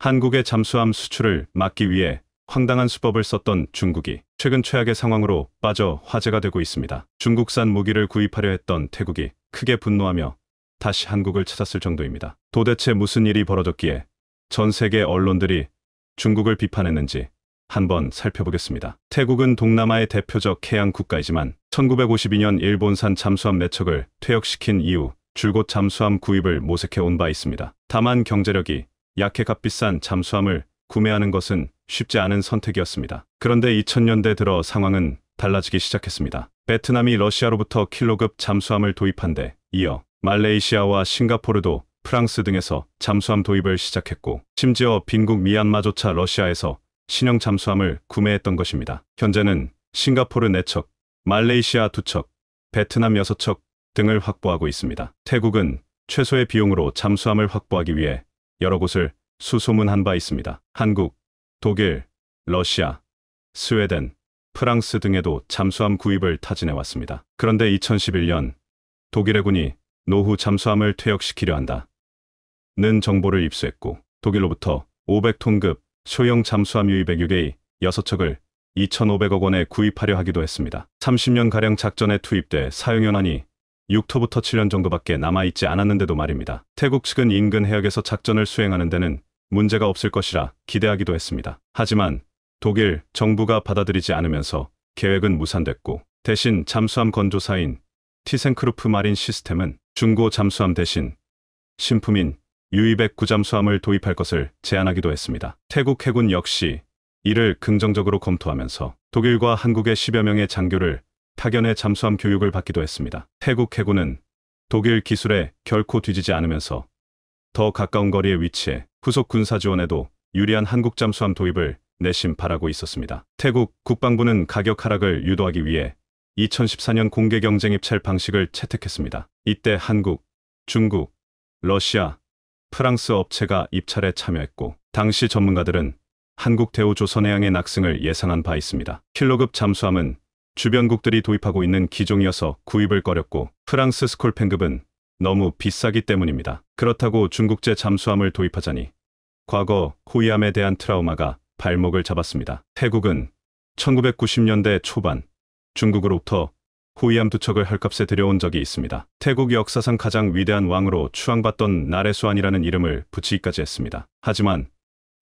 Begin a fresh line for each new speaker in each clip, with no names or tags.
한국의 잠수함 수출을 막기 위해 황당한 수법을 썼던 중국이 최근 최악의 상황으로 빠져 화제가 되고 있습니다. 중국산 무기를 구입하려 했던 태국이 크게 분노하며 다시 한국을 찾았을 정도입니다. 도대체 무슨 일이 벌어졌기에 전 세계 언론들이 중국을 비판했는지 한번 살펴보겠습니다. 태국은 동남아의 대표적 해양 국가이지만 1952년 일본산 잠수함 매척을 퇴역시킨 이후 줄곧 잠수함 구입을 모색해 온 바 있습니다. 다만 경제력이 약해 값비싼 잠수함을 구매하는 것은 쉽지 않은 선택이었습니다. 그런데 2000년대 들어 상황은 달라지기 시작했습니다. 베트남이 러시아로부터 킬로급 잠수함을 도입한데 이어 말레이시아와 싱가포르도 프랑스 등에서 잠수함 도입을 시작했고 심지어 빈국 미얀마조차 러시아에서 신형 잠수함을 구매했던 것입니다. 현재는 싱가포르 4척, 말레이시아 2척, 베트남 6척 등을 확보하고 있습니다. 태국은 최소의 비용으로 잠수함을 확보하기 위해 여러 곳을 수소문한 바 있습니다. 한국, 독일, 러시아, 스웨덴, 프랑스 등에도 잠수함 구입을 타진해 왔습니다. 그런데 2011년 독일의 군이 노후 잠수함을 퇴역시키려 한다. 는 정보를 입수했고 독일로부터 500톤급 소형 잠수함 u 2 0 6의 6척을 2,500억 원에 구입하려 하기도 했습니다. 30년가량 작전에 투입돼 사용연한이 6터부터 7년 정도밖에 남아있지 않았는데도 말입니다. 태국 측은 인근 해역에서 작전을 수행하는 데는 문제가 없을 것이라 기대하기도 했습니다. 하지만 독일 정부가 받아들이지 않으면서 계획은 무산됐고 대신 잠수함 건조사인 티센크루프 마린 시스템은 중고 잠수함 대신 신품인 U200 구잠수함을 도입할 것을 제안하기도 했습니다. 태국 해군 역시 이를 긍정적으로 검토하면서 독일과 한국의 10여 명의 장교를 타견의 잠수함 교육을 받기도 했습니다. 태국 해군은 독일 기술에 결코 뒤지지 않으면서 더 가까운 거리에 위치해 후속 군사 지원에도 유리한 한국 잠수함 도입을 내심 바라고 있었습니다. 태국 국방부는 가격 하락을 유도하기 위해 2014년 공개 경쟁 입찰 방식을 채택했습니다. 이때 한국, 중국, 러시아, 프랑스 업체가 입찰에 참여했고 당시 전문가들은 한국 대우조선해양의 낙승을 예상한 바 있습니다. 킬로급 잠수함은 주변국들이 도입하고 있는 기종이어서 구입을 꺼렸고 프랑스 스콜팽급은 너무 비싸기 때문입니다. 그렇다고 중국제 잠수함을 도입하자니 과거 호위함에 대한 트라우마가 발목을 잡았습니다. 태국은 1990년대 초반 중국으로부터 호위함 두 척을 헐값에 들여온 적이 있습니다. 태국 역사상 가장 위대한 왕으로 추앙받던 나레수안이라는 이름을 붙이기까지 했습니다. 하지만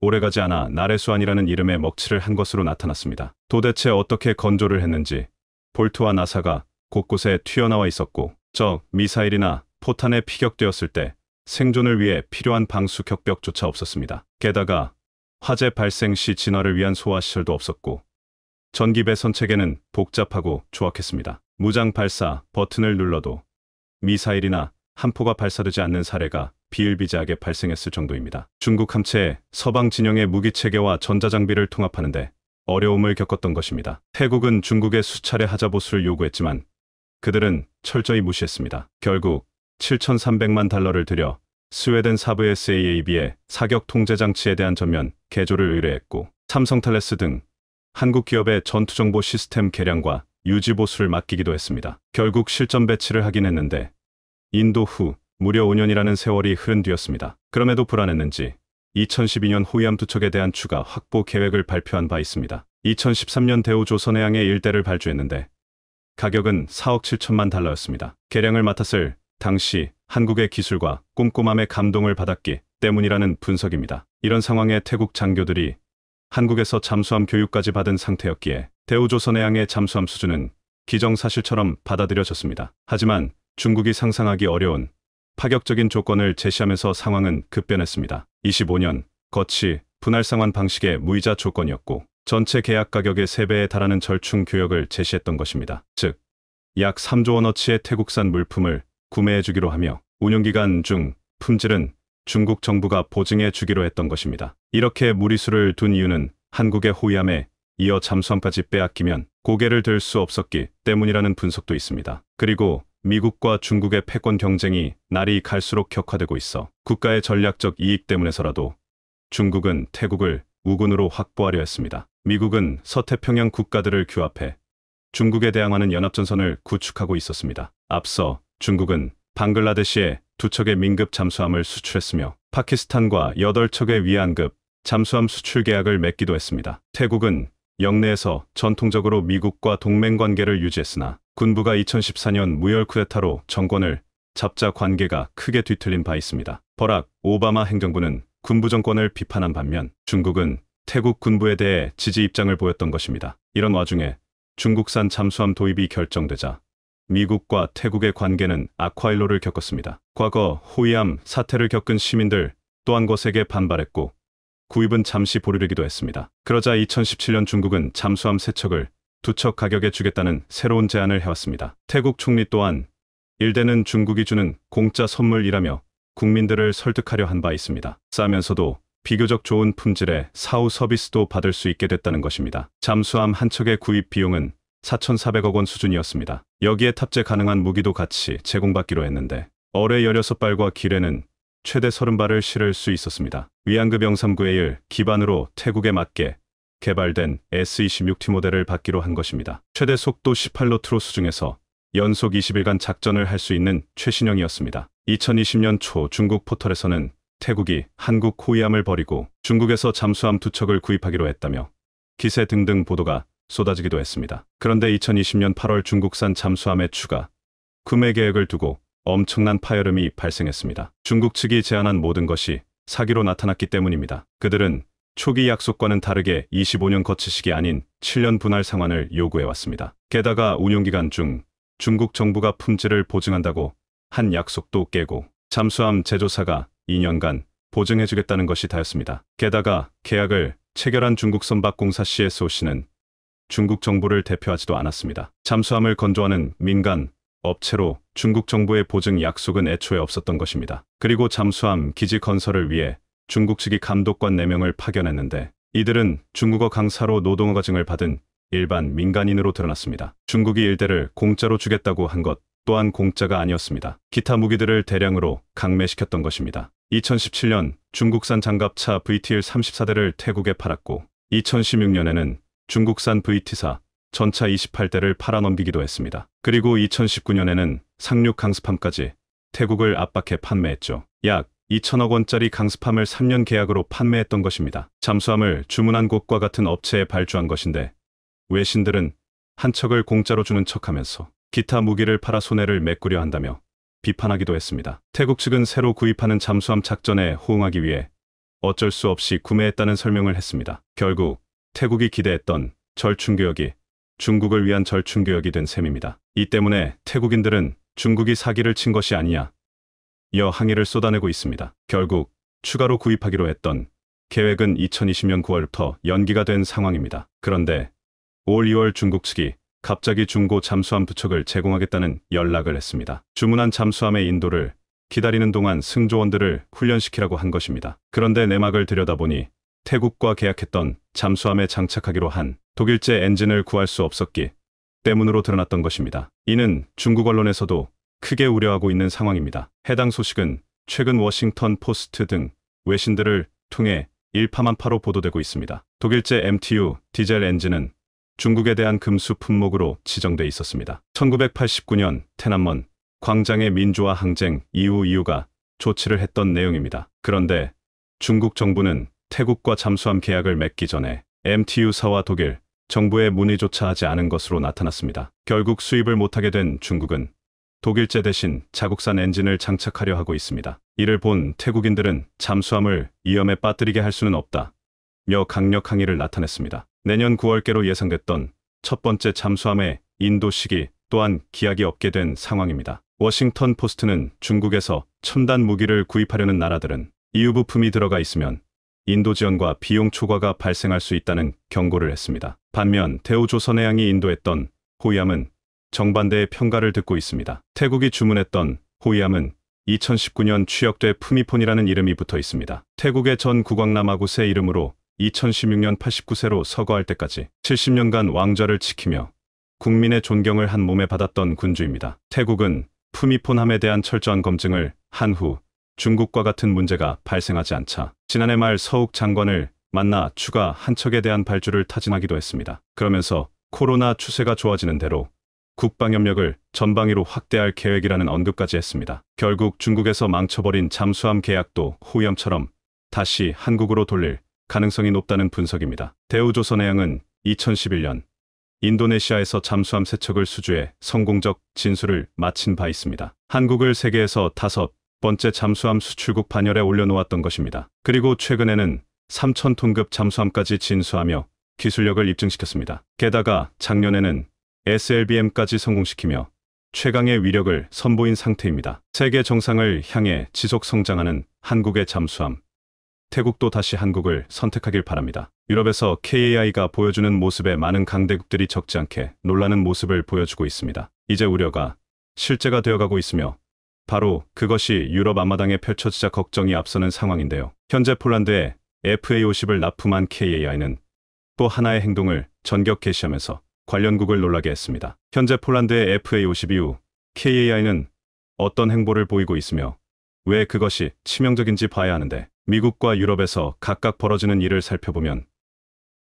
오래가지 않아 나레수안이라는 이름의 먹칠을 한 것으로 나타났습니다. 도대체 어떻게 건조를 했는지 볼트와 나사가 곳곳에 튀어나와 있었고 저 미사일이나 포탄에 피격되었을 때 생존을 위해 필요한 방수 격벽조차 없었습니다. 게다가 화재 발생 시 진화를 위한 소화 시설도 없었고 전기 배선 체계는 복잡하고 조악했습니다. 무장 발사 버튼을 눌러도 미사일이나 한포가 발사되지 않는 사례가 비일비재하게 발생했을 정도입니다. 중국 함체에 서방 진영의 무기체계와 전자장비를 통합하는데 어려움을 겪었던 것입니다. 태국은 중국의 수차례 하자보수를 요구했지만 그들은 철저히 무시했습니다. 결국 7,300만 달러를 들여 스웨덴 사브 SAAB의 사격 통제 장치에 대한 전면 개조를 의뢰했고 삼성탈레스 등 한국 기업의 전투정보 시스템 개량과 유지보수를 맡기기도 했습니다. 결국 실전 배치를 하긴 했는데 인도 후 무려 5년이라는 세월이 흐른 뒤였습니다. 그럼에도 불안했는지 2012년 호위함투 척에 대한 추가 확보 계획을 발표한 바 있습니다. 2013년 대우조선해양의 일대를 발주했는데 가격은 4억 7천만 달러였습니다. 계량을 맡았을 당시 한국의 기술과 꼼꼼함의 감동을 받았기 때문이라는 분석입니다. 이런 상황에 태국 장교들이 한국에서 잠수함 교육까지 받은 상태였기에 대우조선해양의 잠수함 수준은 기정사실처럼 받아들여졌습니다. 하지만 중국이 상상하기 어려운 파격적인 조건을 제시하면서 상황은 급변했습니다. 25년 거치 분할 상환 방식의 무이자 조건이었고 전체 계약 가격의 3배에 달하는 절충 교역을 제시했던 것입니다. 즉, 약 3조 원어치의 태국산 물품을 구매해주기로 하며 운영기간중 품질은 중국 정부가 보증해주기로 했던 것입니다. 이렇게 무리수를 둔 이유는 한국의 호위함에 이어 잠수함까지 빼앗기면 고개를 들 수 없었기 때문이라는 분석도 있습니다. 그리고 미국과 중국의 패권 경쟁이 날이 갈수록 격화되고 있어 국가의 전략적 이익 때문에서라도 중국은 태국을 우군으로 확보하려 했습니다. 미국은 서태평양 국가들을 규합해 중국에 대항하는 연합전선을 구축하고 있었습니다. 앞서 중국은 방글라데시에 두 척의 민급 잠수함을 수출했으며 파키스탄과 8척의 위안급 잠수함 수출 계약을 맺기도 했습니다. 태국은 영내에서 전통적으로 미국과 동맹 관계를 유지했으나 군부가 2014년 무혈 쿠데타로 정권을 잡자 관계가 크게 뒤틀린 바 있습니다. 버락 오바마 행정부는 군부 정권을 비판한 반면 중국은 태국 군부에 대해 지지 입장을 보였던 것입니다. 이런 와중에 중국산 잠수함 도입이 결정되자 미국과 태국의 관계는 악화일로를 겪었습니다. 과거 호위함 사태를 겪은 시민들 또한 것에게 반발했고 구입은 잠시 보류되기도 했습니다. 그러자 2017년 중국은 잠수함 세척을 두척 가격에 주겠다는 새로운 제안을 해왔습니다. 태국 총리 또한 일대는 중국이 주는 공짜 선물이라며 국민들을 설득하려 한 바 있습니다. 싸면서도 비교적 좋은 품질의 사후 서비스도 받을 수 있게 됐다는 것입니다. 잠수함 한 척의 구입 비용은 4,400억 원 수준이었습니다. 여기에 탑재 가능한 무기도 같이 제공받기로 했는데 어뢰 16발과 기뢰는 최대 30발을 실을 수 있었습니다. 위안급 영삼구의1 기반으로 태국에 맞게 개발된 S-26T 모델을 받기로 한 것입니다. 최대 속도 18노트로 수중에서 연속 20일간 작전을 할 수 있는 최신형이었습니다. 2020년 초 중국 포털에서는 태국이 한국 호위함을 버리고 중국에서 잠수함 두 척을 구입하기로 했다며 기세 등등 보도가 쏟아지기도 했습니다. 그런데 2020년 8월 중국산 잠수함의 추가 구매 계획을 두고 엄청난 파열음이 발생했습니다. 중국 측이 제안한 모든 것이 사기로 나타났기 때문입니다. 그들은 초기 약속과는 다르게 25년 거치식이 아닌 7년 분할 상환을 요구해왔습니다. 게다가 운영기간중 중국 정부가 품질을 보증한다고 한 약속도 깨고 잠수함 제조사가 2년간 보증해주겠다는 것이 다였습니다. 게다가 계약을 체결한 중국 선박공사 CSOC는 중국 정부를 대표하지도 않았습니다. 잠수함을 건조하는 민간 업체로 중국 정부의 보증 약속은 애초에 없었던 것입니다. 그리고 잠수함 기지 건설을 위해 중국측이 감독관 4명을 파견했는데 이들은 중국어 강사로 노동허가증을 받은 일반 민간인으로 드러났습니다. 중국이 일대를 공짜로 주겠다고 한 것 또한 공짜가 아니었습니다. 기타 무기들을 대량으로 강매시켰던 것입니다. 2017년 중국산 장갑차 VTL 34대를 태국에 팔았고 2016년에는 중국산 VT4 전차 28대를 팔아넘기기도 했습니다. 그리고 2019년에는 상륙 강습함까지 태국을 압박해 판매했죠. 약 2천억 원짜리 강습함을 3년 계약으로 판매했던 것입니다. 잠수함을 주문한 곳과 같은 업체에 발주한 것인데 외신들은 한 척을 공짜로 주는 척하면서 기타 무기를 팔아 손해를 메꾸려 한다며 비판하기도 했습니다. 태국 측은 새로 구입하는 잠수함 작전에 호응하기 위해 어쩔 수 없이 구매했다는 설명을 했습니다. 결국 태국이 기대했던 절충교역이 중국을 위한 절충교역이 된 셈입니다. 이 때문에 태국인들은 중국이 사기를 친 것이 아니냐 이어 항해를 쏟아내고 있습니다. 결국 추가로 구입하기로 했던 계획은 2020년 9월부터 연기가 된 상황입니다. 그런데 올 2월 중국 측이 갑자기 중고 잠수함 부척을 제공하겠다는 연락을 했습니다. 주문한 잠수함의 인도를 기다리는 동안 승조원들을 훈련시키라고 한 것입니다. 그런데 내막을 들여다보니 태국과 계약했던 잠수함에 장착하기로 한 독일제 엔진을 구할 수 없었기 때문으로 드러났던 것입니다. 이는 중국 언론에서도 크게 우려하고 있는 상황입니다. 해당 소식은 최근 워싱턴 포스트 등 외신들을 통해 일파만파로 보도되고 있습니다. 독일제 MTU 디젤 엔진은 중국에 대한 금수 품목으로 지정돼 있었습니다. 1989년 테난먼 광장의 민주화 항쟁 이후 이유가 조치를 했던 내용입니다. 그런데 중국 정부는 태국과 잠수함 계약을 맺기 전에 MTU사와 독일 정부의 문의조차 하지 않은 것으로 나타났습니다. 결국 수입을 못하게 된 중국은 독일제 대신 자국산 엔진을 장착하려 하고 있습니다. 이를 본 태국인들은 잠수함을 위험에 빠뜨리게 할 수는 없다. 며 강력 항의를 나타냈습니다. 내년 9월께로 예상됐던 첫 번째 잠수함의 인도 시기 또한 기약이 없게 된 상황입니다. 워싱턴 포스트는 중국에서 첨단 무기를 구입하려는 나라들은 이유 부품이 들어가 있으면 인도 지원과 비용 초과가 발생할 수 있다는 경고를 했습니다. 반면 대우조선해양이 인도했던 호위함은 정반대의 평가를 듣고 있습니다. 태국이 주문했던 호이함은 2019년 취역돼 푸미폰이라는 이름이 붙어 있습니다. 태국의 전 국왕남아구세 이름으로 2016년 89세로 서거할 때까지 70년간 왕좌를 지키며 국민의 존경을 한 몸에 받았던 군주입니다. 태국은 푸미폰함에 대한 철저한 검증을 한 후 중국과 같은 문제가 발생하지 않자 지난해 말 서욱 장관을 만나 추가 한척에 대한 발주를 타진하기도 했습니다. 그러면서 코로나 추세가 좋아지는 대로 국방협력을 전방위로 확대할 계획이라는 언급까지 했습니다. 결국 중국에서 망쳐버린 잠수함 계약도 호염처럼 다시 한국으로 돌릴 가능성이 높다는 분석입니다. 대우조선해양은 2011년 인도네시아에서 잠수함 세척을 수주해 성공적 진술을 마친 바 있습니다. 한국을 세계에서 다섯 번째 잠수함 수출국 반열에 올려놓았던 것입니다. 그리고 최근에는 3천톤급 잠수함까지 진수하며 기술력을 입증시켰습니다. 게다가 작년에는 SLBM까지 성공시키며 최강의 위력을 선보인 상태입니다. 세계 정상을 향해 지속 성장하는 한국의 잠수함. 태국도 다시 한국을 선택하길 바랍니다. 유럽에서 KAI가 보여주는 모습에 많은 강대국들이 적지 않게 놀라는 모습을 보여주고 있습니다. 이제 우려가 실제가 되어가고 있으며 바로 그것이 유럽 앞마당에 펼쳐지자 걱정이 앞서는 상황인데요. 현재 폴란드에 FA50을 납품한 KAI는 또 하나의 행동을 전격 개시하면서 관련국을 놀라게 했습니다. 현재 폴란드의 FA50 이후 KAI는 어떤 행보를 보이고 있으며 왜 그것이 치명적인지 봐야 하는데 미국과 유럽에서 각각 벌어지는 일을 살펴보면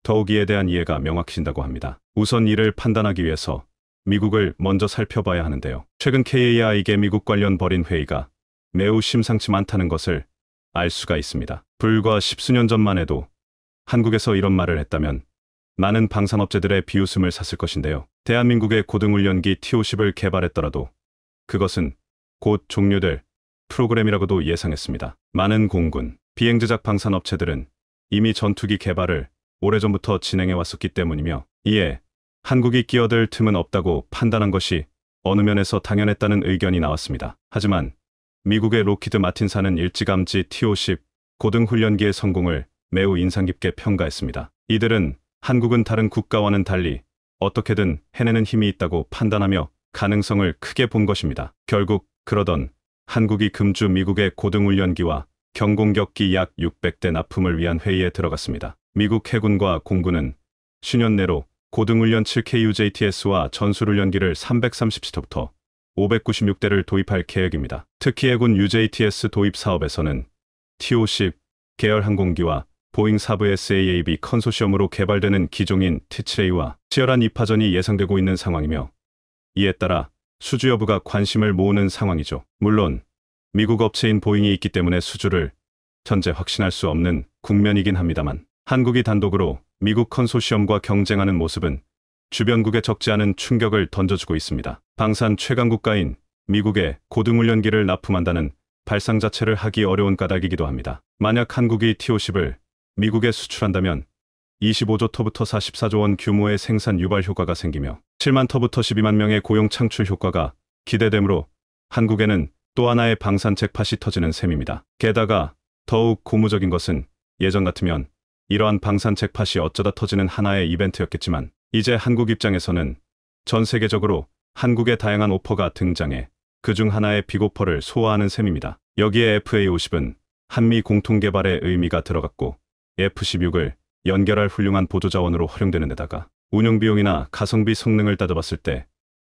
더욱 이에 대한 이해가 명확해진다고 합니다. 우선 이를 판단하기 위해서 미국을 먼저 살펴봐야 하는데요. 최근 KAI에게 미국 관련 벌인 회의가 매우 심상치 않다는 것을 알 수가 있습니다. 불과 십수년 전만 해도 한국에서 이런 말을 했다면 많은 방산업체들의 비웃음을 샀을 것인데요. 대한민국의 고등훈련기 T-50을 개발했더라도 그것은 곧 종료될 프로그램이라고도 예상했습니다. 많은 공군, 비행제작 방산업체들은 이미 전투기 개발을 오래전부터 진행해왔었기 때문이며 이에 한국이 끼어들 틈은 없다고 판단한 것이 어느 면에서 당연했다는 의견이 나왔습니다. 하지만 미국의 로키드 마틴사는 일찌감치 T-50 고등훈련기의 성공을 매우 인상 깊게 평가했습니다. 이들은 한국은 다른 국가와는 달리 어떻게든 해내는 힘이 있다고 판단하며 가능성을 크게 본 것입니다. 결국 그러던 한국이 금주 미국의 고등훈련기와 경공격기 약 600대 납품을 위한 회의에 들어갔습니다. 미국 해군과 공군은 수년 내로 고등훈련 7KUJTS와 전술훈련기를 330시터부터 596대를 도입할 계획입니다. 특히 해군 UJTS 도입 사업에서는 t 5 0 계열 항공기와 보잉 사브 SAAB 컨소시엄으로 개발되는 기종인 티츠레이와 치열한 입하전이 예상되고 있는 상황이며 이에 따라 수주 여부가 관심을 모으는 상황이죠. 물론 미국 업체인 보잉이 있기 때문에 수주를 현재 확신할 수 없는 국면이긴 합니다만 한국이 단독으로 미국 컨소시엄과 경쟁하는 모습은 주변국에 적지 않은 충격을 던져주고 있습니다. 방산 최강 국가인 미국의 고등훈련기를 납품한다는 발상 자체를 하기 어려운 까닭이기도 합니다. 만약 한국이 T-50을 미국에 수출한다면 25조 터부터 44조 원 규모의 생산 유발 효과가 생기며 7만 터부터 12만 명의 고용 창출 효과가 기대되므로 한국에는 또 하나의 방산책 팥이 터지는 셈입니다. 게다가 더욱 고무적인 것은 예전 같으면 이러한 방산책 팥이 어쩌다 터지는 하나의 이벤트였겠지만 이제 한국 입장에서는 전 세계적으로 한국의 다양한 오퍼가 등장해 그 중 하나의 빅오퍼를 소화하는 셈입니다. 여기에 FA50은 한미 공통개발의 의미가 들어갔고 F-16을 연결할 훌륭한 보조자원으로 활용되는 데다가 운영비용이나 가성비 성능을 따져봤을 때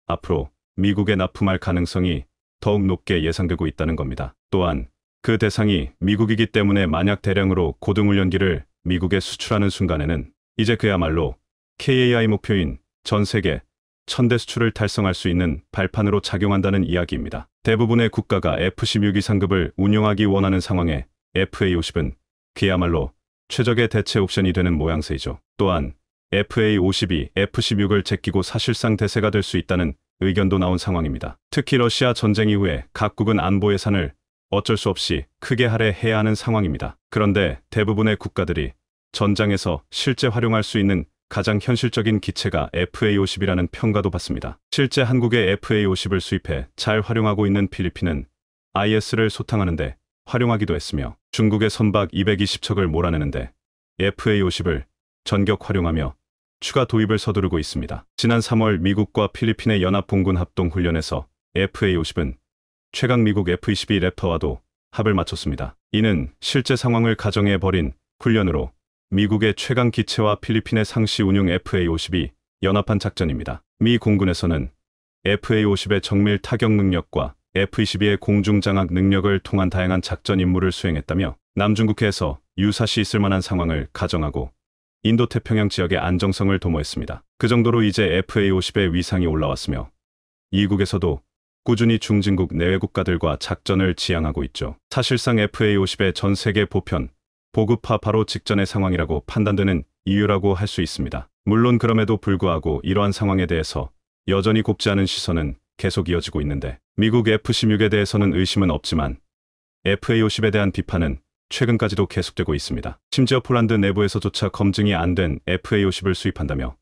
앞으로 미국에 납품할 가능성이 더욱 높게 예상되고 있다는 겁니다. 또한 그 대상이 미국이기 때문에 만약 대량으로 고등훈련기를 미국에 수출하는 순간에는 이제 그야말로 KAI 목표인 전 세계 천대 수출을 달성할 수 있는 발판으로 작용한다는 이야기입니다. 대부분의 국가가 F-16 이상급을 운용하기 원하는 상황에 FA-50은 그야말로 최적의 대체 옵션이 되는 모양새이죠. 또한 FA-52, F-16을 제끼고 사실상 대세가 될 수 있다는 의견도 나온 상황입니다. 특히 러시아 전쟁 이후에 각국은 안보 예산을 어쩔 수 없이 크게 할애해야 하는 상황입니다. 그런데 대부분의 국가들이 전장에서 실제 활용할 수 있는 가장 현실적인 기체가 FA-50이라는 평가도 받습니다. 실제 한국의 FA-50을 수입해 잘 활용하고 있는 필리핀은 IS를 소탕하는데 활용하기도 했으며 중국의 선박 220척을 몰아내는데 FA-50을 전격 활용하며 추가 도입을 서두르고 있습니다. 지난 3월 미국과 필리핀의 연합공군 합동훈련에서 FA-50은 최강 미국 F-22 래퍼와도 합을 맞췄습니다. 이는 실제 상황을 가정해버린 훈련으로 미국의 최강 기체와 필리핀의 상시 운용 FA-50이 연합한 작전입니다. 미 공군에서는 FA-50의 정밀 타격 능력과 F-22의 공중장악 능력을 통한 다양한 작전 임무를 수행했다며 남중국해에서 유사시 있을 만한 상황을 가정하고 인도태평양 지역의 안정성을 도모했습니다. 그 정도로 이제 FA-50의 위상이 올라왔으며 이국에서도 꾸준히 중진국 내외 국가들과 작전을 지향하고 있죠. 사실상 FA-50의 전 세계 보편, 보급화 바로 직전의 상황이라고 판단되는 이유라고 할 수 있습니다. 물론 그럼에도 불구하고 이러한 상황에 대해서 여전히 곱지 않은 시선은 계속 이어지고 있는데 미국 F-16에 대해서는 의심은 없지만 FA-50에 대한 비판은 최근까지도 계속되고 있습니다. 심지어 폴란드 내부에서조차 검증이 안 된 FA-50을 수입한다며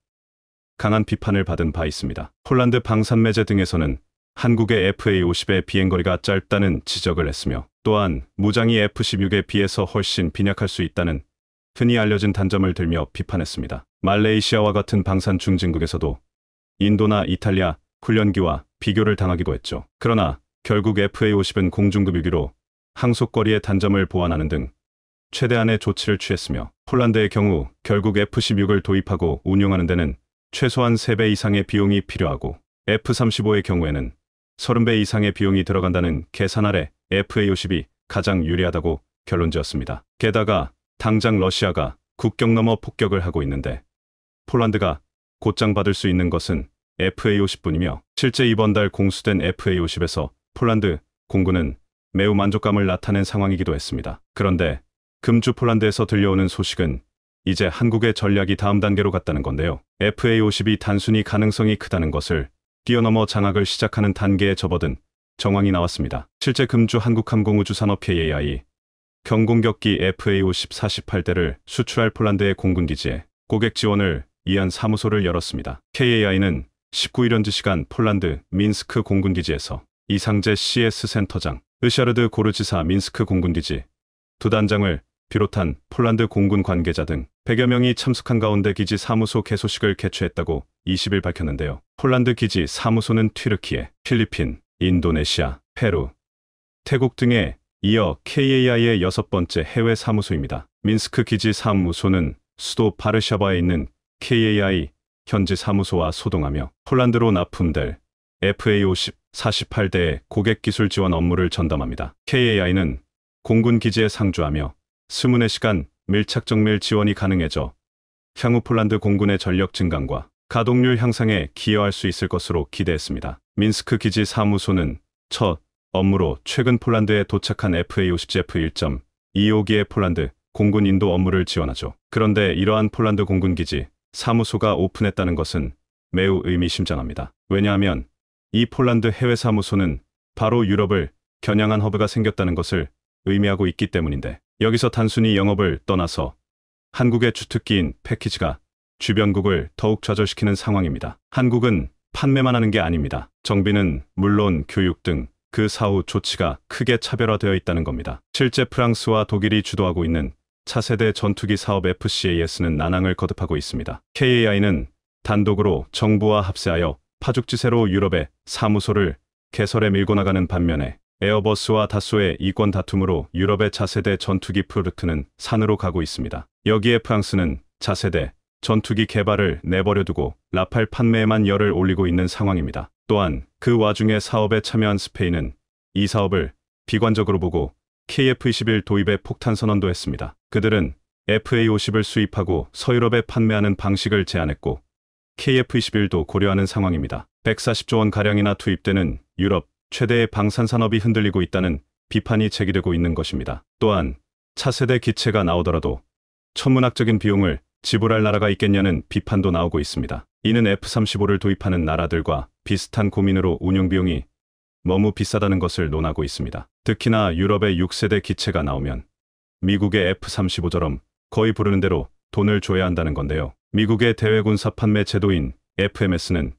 강한 비판을 받은 바 있습니다. 폴란드 방산매제 등에서는 한국의 FA-50의 비행거리가 짧다는 지적을 했으며 또한 무장이 F-16에 비해서 훨씬 빈약할 수 있다는 흔히 알려진 단점을 들며 비판했습니다. 말레이시아와 같은 방산 중진국에서도 인도나 이탈리아, 훈련기와 비교를 당하기도 했죠. 그러나 결국 FA50은 공중급 유기로 항속거리의 단점을 보완하는 등 최대한의 조치를 취했으며 폴란드의 경우 결국 F16을 도입하고 운용하는 데는 최소한 3배 이상의 비용이 필요하고 F35의 경우에는 30배 이상의 비용이 들어간다는 계산 아래 FA50이 가장 유리하다고 결론 지었습니다. 게다가 당장 러시아가 국경 넘어 폭격을 하고 있는데 폴란드가 곧장 받을 수 있는 것은 FA50뿐이며 실제 이번 달 공수된 FA50에서 폴란드 공군은 매우 만족감을 나타낸 상황이기도 했습니다. 그런데 금주 폴란드에서 들려오는 소식은 이제 한국의 전략이 다음 단계로 갔다는 건데요. FA50이 단순히 가능성이 크다는 것을 뛰어넘어 장악을 시작하는 단계에 접어든 정황이 나왔습니다. 실제 금주 한국항공우주산업회 AI 경공격기 FA50 48대를 수출할 폴란드의 공군기지에 고객 지원을 위한 사무소를 열었습니다. KAI는 19일 현지 시간 폴란드 민스크 공군기지에서 이상재 CS 센터장, 으샤르드 고르지사 민스크 공군기지 두 단장을 비롯한 폴란드 공군 관계자 등 100여 명이 참석한 가운데 기지 사무소 개소식을 개최했다고 20일 밝혔는데요. 폴란드 기지 사무소는 튀르키예, 필리핀, 인도네시아, 페루, 태국 등에 이어 KAI의 여섯 번째 해외 사무소입니다. 민스크 기지 사무소는 수도 바르샤바에 있는 KAI 현지 사무소와 소동하며 폴란드로 납품될 FA50 48대의 고객 기술 지원 업무를 전담합니다. KAI는 공군 기지에 상주하며 24시간 밀착 정밀 지원이 가능해져 향후 폴란드 공군의 전력 증강과 가동률 향상에 기여할 수 있을 것으로 기대했습니다. 민스크 기지 사무소는 첫 업무로 최근 폴란드에 도착한 FA50F 1.25기의 폴란드 공군 인도 업무를 지원하죠. 그런데 이러한 폴란드 공군 기지 사무소가 오픈했다는 것은 매우 의미심장합니다. 왜냐하면 이 폴란드 해외 사무소는 바로 유럽을 겨냥한 허브가 생겼다는 것을 의미하고 있기 때문인데 여기서 단순히 영업을 떠나서 한국의 주특기인 패키지가 주변국을 더욱 좌절시키는 상황입니다. 한국은 판매만 하는 게 아닙니다. 정비는 물론 교육 등 그 사후 조치가 크게 차별화되어 있다는 겁니다. 실제 프랑스와 독일이 주도하고 있는 차세대 전투기 사업 FCAS는 난항을 거듭하고 있습니다. KAI는 단독으로 정부와 합세하여 파죽지세로 유럽에 사무소를 개설에 밀고 나가는 반면에 에어버스와 다수의 이권 다툼으로 유럽의 차세대 전투기 프로젝트는 산으로 가고 있습니다. 여기에 프랑스는 차세대 전투기 개발을 내버려 두고 라팔 판매에만 열을 올리고 있는 상황입니다. 또한 그 와중에 사업에 참여한 스페인은 이 사업을 비관적으로 보고 KF-21 도입에 폭탄 선언도 했습니다. 그들은 FA-50을 수입하고 서유럽에 판매하는 방식을 제안했고 KF-21도 고려하는 상황입니다. 140조 원가량이나 투입되는 유럽 최대의 방산산업이 흔들리고 있다는 비판이 제기되고 있는 것입니다. 또한 차세대 기체가 나오더라도 천문학적인 비용을 지불할 나라가 있겠냐는 비판도 나오고 있습니다. 이는 F-35를 도입하는 나라들과 비슷한 고민으로 운용비용이 너무 비싸다는 것을 논하고 있습니다. 특히나 유럽의 6세대 기체가 나오면 미국의 F-35처럼 거의 부르는 대로 돈을 줘야 한다는 건데요. 미국의 대외군사 판매 제도인 FMS는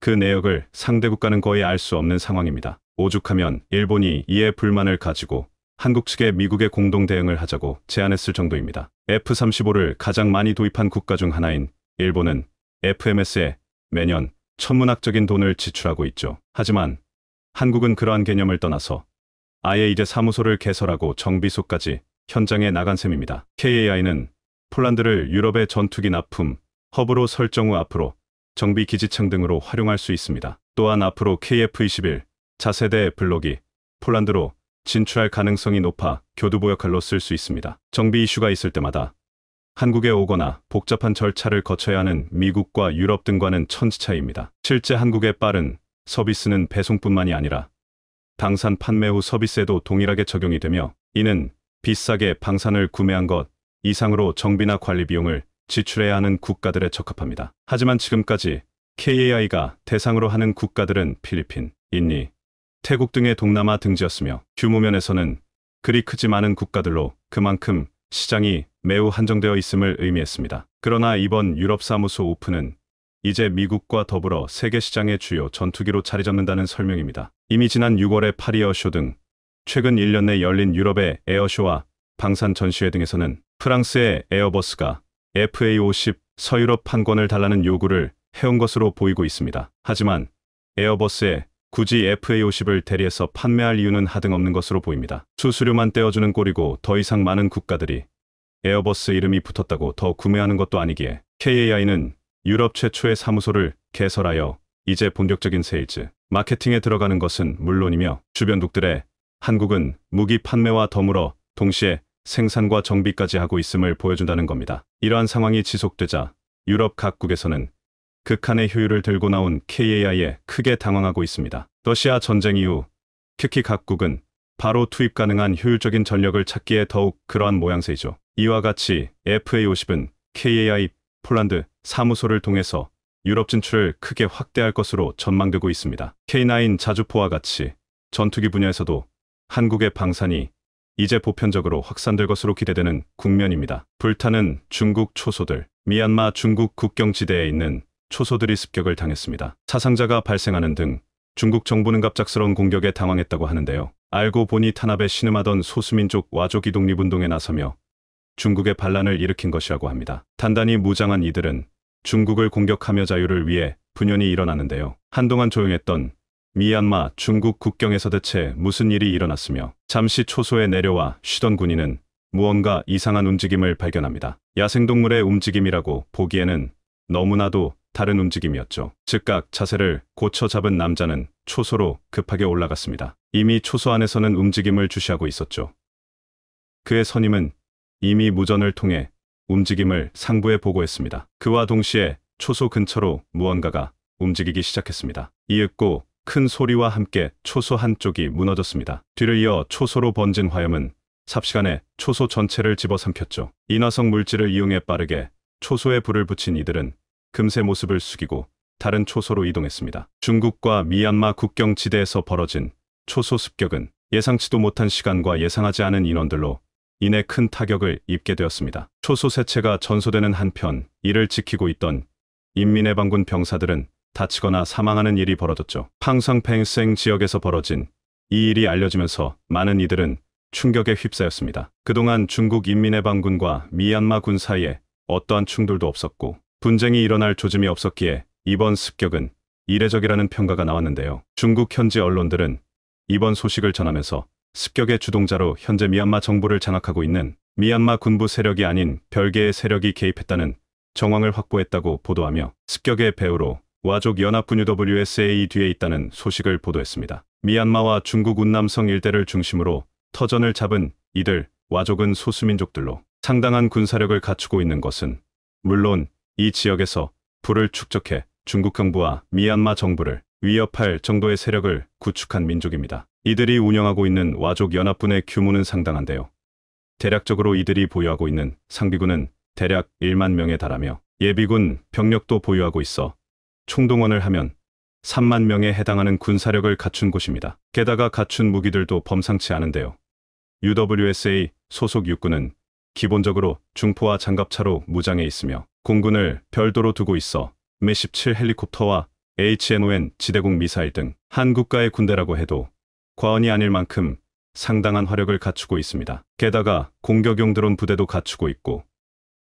그 내역을 상대 국가는 거의 알 수 없는 상황입니다. 오죽하면 일본이 이에 불만을 가지고 한국 측에 미국의 공동 대응을 하자고 제안했을 정도입니다. F-35를 가장 많이 도입한 국가 중 하나인 일본은 FMS에 매년 천문학적인 돈을 지출하고 있죠. 하지만 한국은 그러한 개념을 떠나서 아예 이제 사무소를 개설하고 정비소까지 현장에 나간 셈입니다. KAI는 폴란드를 유럽의 전투기 납품, 허브로 설정 후 앞으로 정비 기지창 등으로 활용할 수 있습니다. 또한 앞으로 KF-21 자세대 블록이 폴란드로 진출할 가능성이 높아 교두보 역할로 쓸 수 있습니다. 정비 이슈가 있을 때마다 한국에 오거나 복잡한 절차를 거쳐야 하는 미국과 유럽 등과는 천지 차이입니다. 실제 한국의 빠른 서비스는 배송뿐만이 아니라 당산 판매 후 서비스에도 동일하게 적용이 되며 이는 비싸게 방산을 구매한 것 이상으로 정비나 관리 비용을 지출해야 하는 국가들에 적합합니다. 하지만 지금까지 KAI가 대상으로 하는 국가들은 필리핀, 인니, 태국 등의 동남아 등지였으며 규모면에서는 그리 크지 않은 국가들로 그만큼 시장이 매우 한정되어 있음을 의미했습니다. 그러나 이번 유럽 사무소 오픈은 이제 미국과 더불어 세계 시장의 주요 전투기로 자리 잡는다는 설명입니다. 이미 지난 6월의 파리어쇼 등 최근 1년 내 열린 유럽의 에어쇼와 방산 전시회 등에서는 프랑스의 에어버스가 FA50 서유럽 판권을 달라는 요구를 해온 것으로 보이고 있습니다. 하지만 에어버스에 굳이 FA50을 대리해서 판매할 이유는 하등 없는 것으로 보입니다. 수수료만 떼어주는 꼴이고 더 이상 많은 국가들이 에어버스 이름이 붙었다고 더 구매하는 것도 아니기에 KAI는 유럽 최초의 사무소를 개설하여 이제 본격적인 세일즈, 마케팅에 들어가는 것은 물론이며 주변국들의 한국은 무기 판매와 더불어 동시에 생산과 정비까지 하고 있음을 보여준다는 겁니다. 이러한 상황이 지속되자 유럽 각국에서는 극한의 효율을 들고 나온 KAI에 크게 당황하고 있습니다. 러시아 전쟁 이후 특히 각국은 바로 투입 가능한 효율적인 전력을 찾기에 더욱 그러한 모양새이죠. 이와 같이 FA50은 KAI 폴란드 사무소를 통해서 유럽 진출을 크게 확대할 것으로 전망되고 있습니다. K9 자주포와 같이 전투기 분야에서도 한국의 방산이 이제 보편적으로 확산될 것으로 기대되는 국면입니다. 불타는 중국 초소들, 미얀마 중국 국경지대에 있는 초소들이 습격을 당했습니다. 사상자가 발생하는 등 중국 정부는 갑작스러운 공격에 당황했다고 하는데요. 알고 보니 탄압에 신음하던 소수민족 와족이 독립운동에 나서며 중국의 반란을 일으킨 것이라고 합니다. 단단히 무장한 이들은 중국을 공격하며 자유를 위해 분연히 일어나는데요. 한동안 조용했던 미얀마 중국 국경에서 대체 무슨 일이 일어났으며 잠시 초소에 내려와 쉬던 군인은 무언가 이상한 움직임을 발견합니다. 야생동물의 움직임이라고 보기에는 너무나도 다른 움직임이었죠. 즉각 자세를 고쳐 잡은 남자는 초소로 급하게 올라갔습니다. 이미 초소 안에서는 움직임을 주시하고 있었죠. 그의 선임은 이미 무전을 통해 움직임을 상부에 보고했습니다. 그와 동시에 초소 근처로 무언가가 움직이기 시작했습니다. 이윽고 큰 소리와 함께 초소 한쪽이 무너졌습니다. 뒤를 이어 초소로 번진 화염은 삽시간에 초소 전체를 집어삼켰죠. 인화성 물질을 이용해 빠르게 초소에 불을 붙인 이들은 금세 모습을 숙이고 다른 초소로 이동했습니다. 중국과 미얀마 국경 지대에서 벌어진 초소 습격은 예상치도 못한 시간과 예상하지 않은 인원들로 인해 큰 타격을 입게 되었습니다. 초소 세체가 전소되는 한편 이를 지키고 있던 인민해방군 병사들은 다치거나 사망하는 일이 벌어졌죠. 팡성팽생 지역에서 벌어진 이 일이 알려지면서 많은 이들은 충격에 휩싸였습니다. 그동안 중국 인민해방군과 미얀마 군 사이에 어떠한 충돌도 없었고 분쟁이 일어날 조짐이 없었기에 이번 습격은 이례적이라는 평가가 나왔는데요. 중국 현지 언론들은 이번 소식을 전하면서 습격의 주동자로 현재 미얀마 정부를 장악하고 있는 미얀마 군부 세력이 아닌 별개의 세력이 개입했다는 정황을 확보했다고 보도하며 습격의 배후로 와족 연합군 u WSAE 뒤에 있다는 소식을 보도했습니다. 미얀마와 중국 운남성 일대를 중심으로 터전을 잡은 이들 와족은 소수민족들로 상당한 군사력을 갖추고 있는 것은 물론 이 지역에서 불을 축적해 중국 정부와 미얀마 정부를 위협할 정도의 세력을 구축한 민족입니다. 이들이 운영하고 있는 와족 연합군의 규모는 상당한데요. 대략적으로 이들이 보유하고 있는 상비군은 대략 1만 명에 달하며 예비군 병력도 보유하고 있어 총동원을 하면 3만 명에 해당하는 군사력을 갖춘 곳입니다. 게다가 갖춘 무기들도 범상치 않은데요. UWSA 소속 육군은 기본적으로 중포와 장갑차로 무장해 있으며 공군을 별도로 두고 있어 매 17 헬리콥터와 HNON 지대공 미사일 등 한국가의 군대라고 해도 과언이 아닐 만큼 상당한 화력을 갖추고 있습니다. 게다가 공격용 드론 부대도 갖추고 있고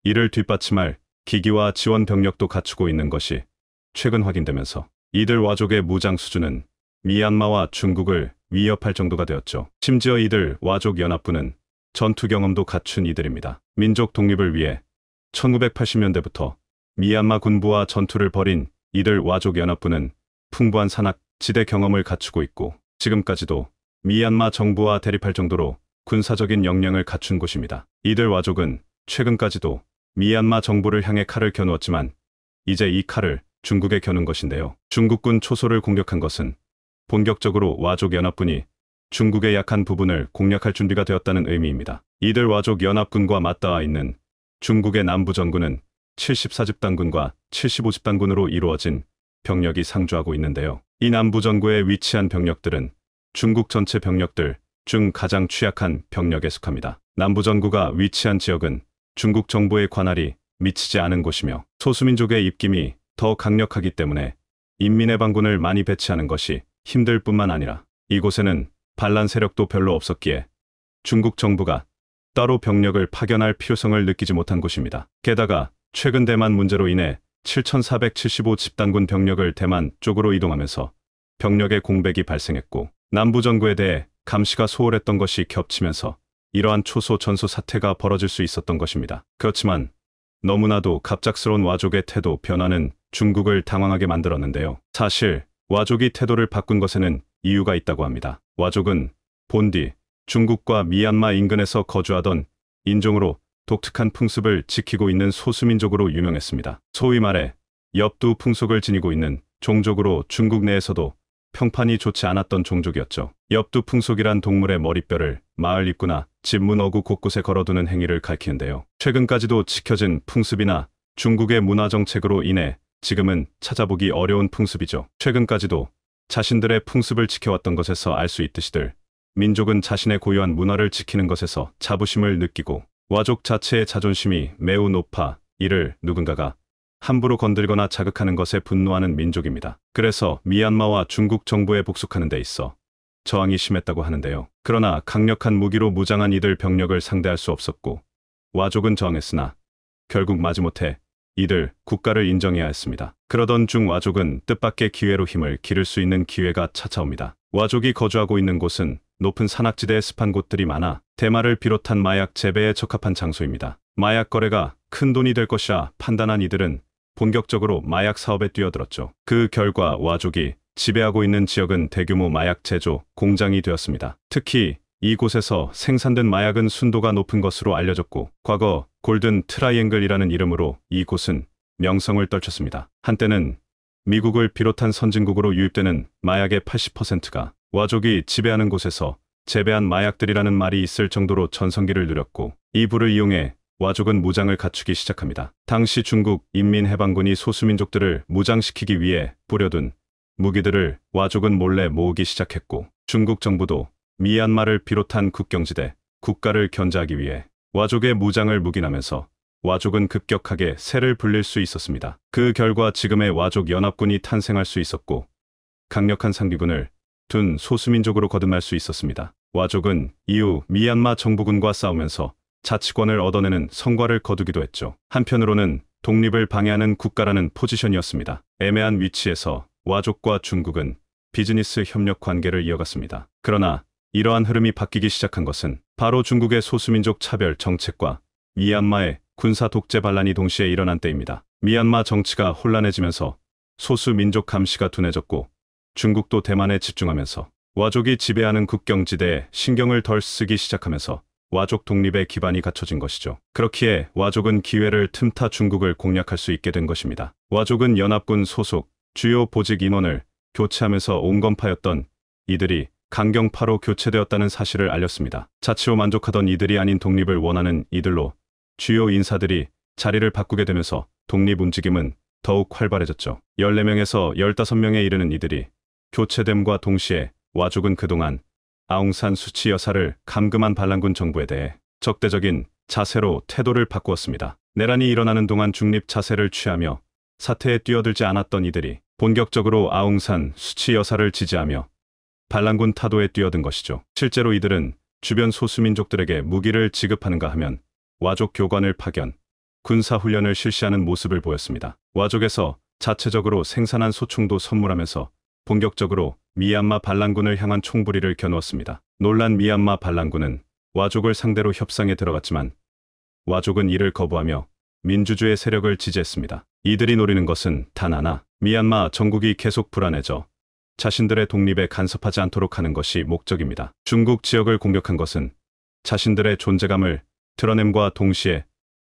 이를 뒷받침할 기기와 지원 병력도 갖추고 있는 것이 최근 확인되면서 이들 와족의 무장 수준은 미얀마와 중국을 위협할 정도가 되었죠. 심지어 이들 와족 연합군은 전투 경험도 갖춘 이들입니다. 민족 독립을 위해 1980년대부터 미얀마 군부와 전투를 벌인 이들 와족 연합군은 풍부한 산악 지대 경험을 갖추고 있고 지금까지도 미얀마 정부와 대립할 정도로 군사적인 역량을 갖춘 곳입니다. 이들 와족은 최근까지도 미얀마 정부를 향해 칼을 겨누었지만 이제 이 칼을 중국에 겨눈 것인데요. 중국군 초소를 공격한 것은 본격적으로 와족 연합군이 중국의 약한 부분을 공략할 준비가 되었다는 의미입니다. 이들 와족 연합군과 맞닿아 있는 중국의 남부 전군은 74집단군과 75집단군으로 이루어진 병력이 상주하고 있는데요. 이 남부 전구에 위치한 병력들은 중국 전체 병력들 중 가장 취약한 병력에 속합니다. 남부 전구가 위치한 지역은 중국 정부의 관할이 미치지 않은 곳이며 소수민족의 입김이 더 강력하기 때문에 인민의 반군을 많이 배치하는 것이 힘들 뿐만 아니라 이곳에는 반란 세력도 별로 없었기에 중국 정부가 따로 병력을 파견할 필요성을 느끼지 못한 곳입니다. 게다가 최근 대만 문제로 인해 7,475 집단군 병력을 대만 쪽으로 이동하면서 병력의 공백이 발생했고 남부 정부에 대해 감시가 소홀했던 것이 겹치면서 이러한 초소 전소 사태가 벌어질 수 있었던 것입니다. 그렇지만 너무나도 갑작스러운 와족의 태도 변화는 중국을 당황하게 만들었는데요. 사실 와족이 태도를 바꾼 것에는 이유가 있다고 합니다. 와족은 본디 중국과 미얀마 인근에서 거주하던 인종으로 독특한 풍습을 지키고 있는 소수민족으로 유명했습니다. 소위 말해 엽두 풍속을 지니고 있는 종족으로 중국 내에서도 평판이 좋지 않았던 종족이었죠. 엽두 풍속이란 동물의 머리뼈를 마을 입구나 집문 어구 곳곳에 걸어두는 행위를 가리키는데요. 최근까지도 지켜진 풍습이나 중국의 문화 정책으로 인해 지금은 찾아보기 어려운 풍습이죠. 최근까지도 자신들의 풍습을 지켜왔던 것에서 알 수 있듯이들 민족은 자신의 고유한 문화를 지키는 것에서 자부심을 느끼고 와족 자체의 자존심이 매우 높아 이를 누군가가 함부로 건들거나 자극하는 것에 분노하는 민족입니다. 그래서 미얀마와 중국 정부에 복속하는 데 있어 저항이 심했다고 하는데요. 그러나 강력한 무기로 무장한 이들 병력을 상대할 수 없었고 와족은 저항했으나 결국 마지못해 이들 국가를 인정해야 했습니다. 그러던 중 와족은 뜻밖의 기회로 힘을 기를 수 있는 기회가 찾아옵니다. 와족이 거주하고 있는 곳은 높은 산악지대에 습한 곳들이 많아 대마를 비롯한 마약 재배에 적합한 장소입니다. 마약 거래가 큰 돈이 될 것이라 판단한 이들은 본격적으로 마약 사업에 뛰어들었죠. 그 결과 와족이 지배하고 있는 지역은 대규모 마약 제조 공장이 되었습니다. 특히 이곳에서 생산된 마약은 순도가 높은 것으로 알려졌고 과거 골든 트라이앵글이라는 이름으로 이곳은 명성을 떨쳤습니다. 한때는 미국을 비롯한 선진국으로 유입되는 마약의 80%가 와족이 지배하는 곳에서 재배한 마약들이라는 말이 있을 정도로 전성기를 누렸고 이 부를 이용해 와족은 무장을 갖추기 시작합니다. 당시 중국 인민해방군이 소수민족들을 무장시키기 위해 뿌려둔 무기들을 와족은 몰래 모으기 시작했고 중국 정부도 미얀마를 비롯한 국경지대 국가를 견제하기 위해 와족의 무장을 묵인하면서 와족은 급격하게 새를 불릴 수 있었습니다. 그 결과 지금의 와족 연합군이 탄생할 수 있었고 강력한 상기군을둔 소수민족으로 거듭날 수 있었습니다. 와족은 이후 미얀마 정부군과 싸우면서 자치권을 얻어내는 성과를 거두기도 했죠. 한편으로는 독립을 방해하는 국가라는 포지션이었습니다. 애매한 위치에서 와족과 중국은 비즈니스 협력 관계를 이어갔습니다. 그러나 이러한 흐름이 바뀌기 시작한 것은 바로 중국의 소수민족 차별 정책과 미얀마의 군사 독재 반란이 동시에 일어난 때입니다. 미얀마 정치가 혼란해지면서 소수민족 감시가 둔해졌고 중국도 대만에 집중하면서 와족이 지배하는 국경지대에 신경을 덜 쓰기 시작하면서 와족 독립의 기반이 갖춰진 것이죠. 그렇기에 와족은 기회를 틈타 중국을 공략할 수 있게 된 것입니다. 와족은 연합군 소속 주요 보직 인원을 교체하면서 온건파였던 이들이 강경파로 교체되었다는 사실을 알렸습니다. 자치로 만족하던 이들이 아닌 독립을 원하는 이들로 주요 인사들이 자리를 바꾸게 되면서 독립 움직임은 더욱 활발해졌죠. 14명에서 15명에 이르는 이들이 교체됨과 동시에 와족은 그동안 아웅산 수치 여사를 감금한 반란군 정부에 대해 적대적인 자세로 태도를 바꾸었습니다. 내란이 일어나는 동안 중립 자세를 취하며 사태에 뛰어들지 않았던 이들이 본격적으로 아웅산 수치 여사를 지지하며 반란군 타도에 뛰어든 것이죠. 실제로 이들은 주변 소수민족들에게 무기를 지급하는가 하면 와족 교관을 파견, 군사훈련을 실시하는 모습을 보였습니다. 와족에서 자체적으로 생산한 소총도 선물하면서 본격적으로 미얀마 반란군을 향한 총부리를 겨누었습니다. 논란 미얀마 반란군은 와족을 상대로 협상에 들어갔지만 와족은 이를 거부하며 민주주의 세력을 지지했습니다. 이들이 노리는 것은 단 하나, 미얀마 전국이 계속 불안해져 자신들의 독립에 간섭하지 않도록 하는 것이 목적입니다. 중국 지역을 공격한 것은 자신들의 존재감을 드러냄과 동시에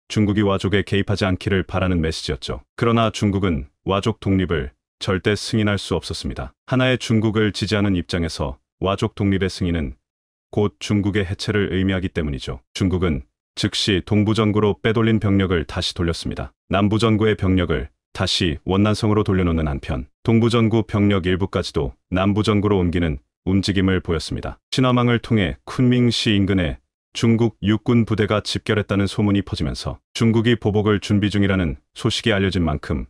중국이 와족에 개입하지 않기를 바라는 메시지였죠. 그러나 중국은 와족 독립을 절대 승인할 수 없었습니다. 하나의 중국을 지지하는 입장에서 와족 독립의 승인은 곧 중국의 해체를 의미하기 때문이죠. 중국은 즉시 동부전구로 빼돌린 병력을 다시 돌렸습니다. 남부전구의 병력을 다시 원난성으로 돌려놓는 한편 동부전구 병력 일부까지도 남부전구로 옮기는 움직임을 보였습니다. 신화망을 통해 쿤밍시 인근에 중국 육군 부대가 집결했다는 소문이 퍼지면서 중국이 보복을 준비 중이라는 소식이 알려진 만큼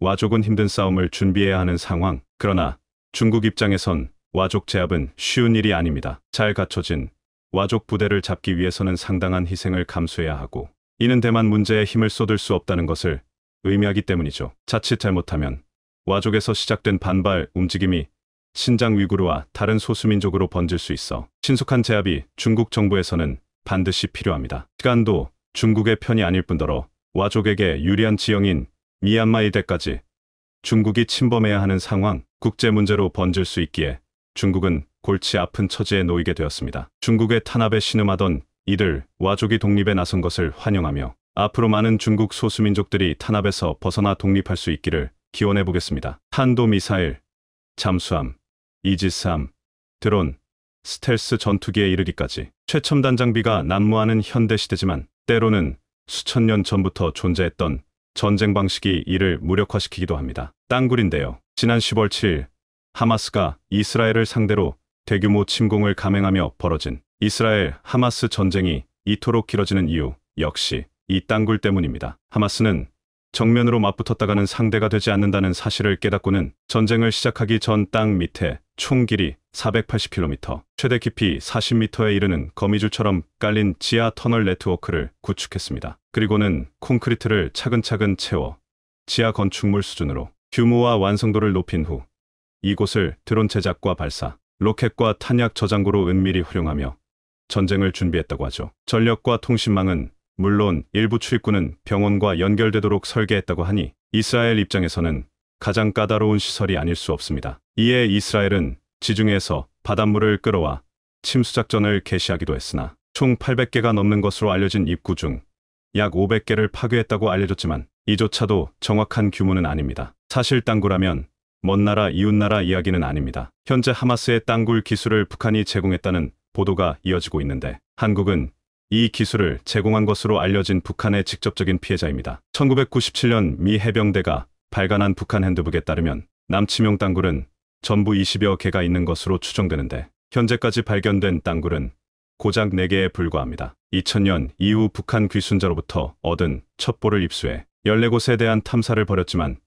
와족은 힘든 싸움을 준비해야 하는 상황. 그러나 중국 입장에선 와족 제압은 쉬운 일이 아닙니다. 잘 갖춰진 와족 부대를 잡기 위해서는 상당한 희생을 감수해야 하고 이는 대만 문제에 힘을 쏟을 수 없다는 것을 의미하기 때문이죠. 자칫 잘못하면 와족에서 시작된 반발 움직임이 신장 위구르와 다른 소수민족으로 번질 수 있어 신속한 제압이 중국 정부에서는 반드시 필요합니다. 시간도 중국의 편이 아닐 뿐더러 와족에게 유리한 지형인 미얀마 일대까지 중국이 침범해야 하는 상황, 국제 문제로 번질 수 있기에 중국은 골치 아픈 처지에 놓이게 되었습니다. 중국의 탄압에 신음하던 이들 와족이 독립에 나선 것을 환영하며 앞으로 많은 중국 소수민족들이 탄압에서 벗어나 독립할 수 있기를 기원해 보겠습니다. 탄도미사일, 잠수함, 이지스함, 드론, 스텔스 전투기에 이르기까지 최첨단 장비가 난무하는 현대시대지만 때로는 수천 년 전부터 존재했던 전쟁 방식이 이를 무력화시키기도 합니다. 땅굴인데요. 지난 10월 7일 하마스가 이스라엘을 상대로 대규모 침공을 감행하며 벌어진 이스라엘 하마스 전쟁이 이토록 길어지는 이유 역시 이 땅굴 때문입니다. 하마스는 정면으로 맞붙었다가는 상대가 되지 않는다는 사실을 깨닫고는 전쟁을 시작하기 전 땅 밑에 총 길이 480km, 최대 깊이 40m에 이르는 거미줄처럼 깔린 지하 터널 네트워크를 구축했습니다. 그리고는 콘크리트를 차근차근 채워 지하 건축물 수준으로 규모와 완성도를 높인 후 이곳을 드론 제작과 발사, 로켓과 탄약 저장고로 은밀히 활용하며 전쟁을 준비했다고 하죠. 전력과 통신망은 물론 일부 출입구는 병원과 연결되도록 설계했다고 하니 이스라엘 입장에서는 가장 까다로운 시설이 아닐 수 없습니다. 이에 이스라엘은 지중해에서 바닷물을 끌어와 침수작전을 개시하기도 했으나 총 800개가 넘는 것으로 알려진 입구 중 약 500개를 파괴했다고 알려졌지만 이조차도 정확한 규모는 아닙니다. 사실 땅굴하면 먼 나라 이웃나라 이야기는 아닙니다. 현재 하마스의 땅굴 기술을 북한이 제공했다는 보도가 이어지고 있는데 한국은 이 기술을 제공한 것으로 알려진 북한의 직접적인 피해자입니다. 1997년 미 해병대가 발간한 북한 핸드북에 따르면 남치명 땅굴은 전부 20여 개가 있는 것으로 추정되는데 현재까지 발견된 땅굴은 고작 4개에 불과합니다. 2000년 이후 북한 귀순자로부터 얻은 첩보를 입수해 14곳에 대한 탐사를 벌였지만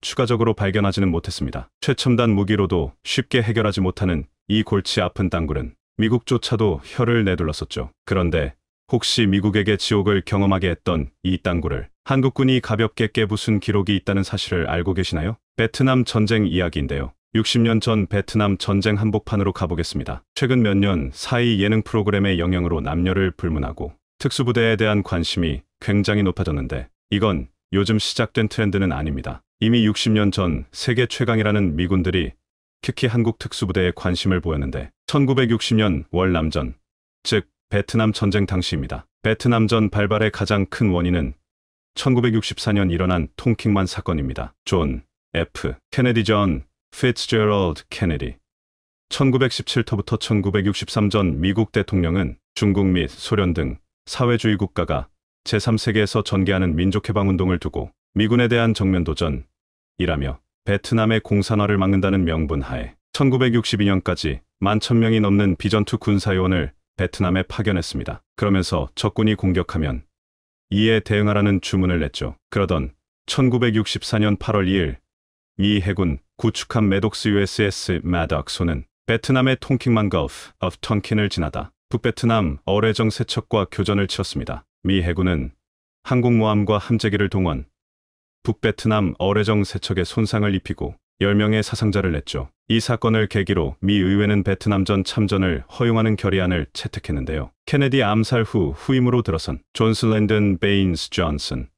추가적으로 발견하지는 못했습니다. 최첨단 무기로도 쉽게 해결하지 못하는 이 골치 아픈 땅굴은 미국조차도 혀를 내둘렀었죠. 그런데 혹시 미국에게 지옥을 경험하게 했던 이 땅굴을 한국군이 가볍게 깨부순 기록이 있다는 사실을 알고 계시나요? 베트남 전쟁 이야기인데요. 60년 전 베트남 전쟁 한복판으로 가보겠습니다. 최근 몇 년 사이 예능 프로그램의 영향으로 남녀를 불문하고 특수부대에 대한 관심이 굉장히 높아졌는데 이건 요즘 시작된 트렌드는 아닙니다. 이미 60년 전 세계 최강이라는 미군들이 특히 한국 특수부대에 관심을 보였는데 1960년 월남전, 즉 베트남 전쟁 당시입니다. 베트남전 발발의 가장 큰 원인은 1964년 일어난 통킹만 사건입니다. 존 F. 케네디 전 피츠제럴드 케네디 1917터부터 1963전 미국 대통령은 중국 및 소련 등 사회주의 국가가 제3세계에서 전개하는 민족해방운동을 두고 미군에 대한 정면 도전이라며 베트남의 공산화를 막는다는 명분 하에 1962년까지 만 천명이 넘는 비전투 군사요원을 베트남에 파견했습니다. 그러면서 적군이 공격하면 이에 대응하라는 주문을 냈죠. 그러던 1964년 8월 2일 미 해군 구축함 매독스 USS 마덕소는 베트남의 통킹만 거프 of 턴킨을 지나다 북베트남 어뢰정 세척과 교전을 치렀습니다. 미 해군은 항공모함과 함재기를 동원 북베트남 어뢰정 세척에 손상을 입히고 10명의 사상자를 냈죠. 이 사건을 계기로 미 의회는 베트남 전 참전을 허용하는 결의안을 채택했는데요. 케네디 암살 후 후임으로 들어선 존슬 랜든 베인스 존슨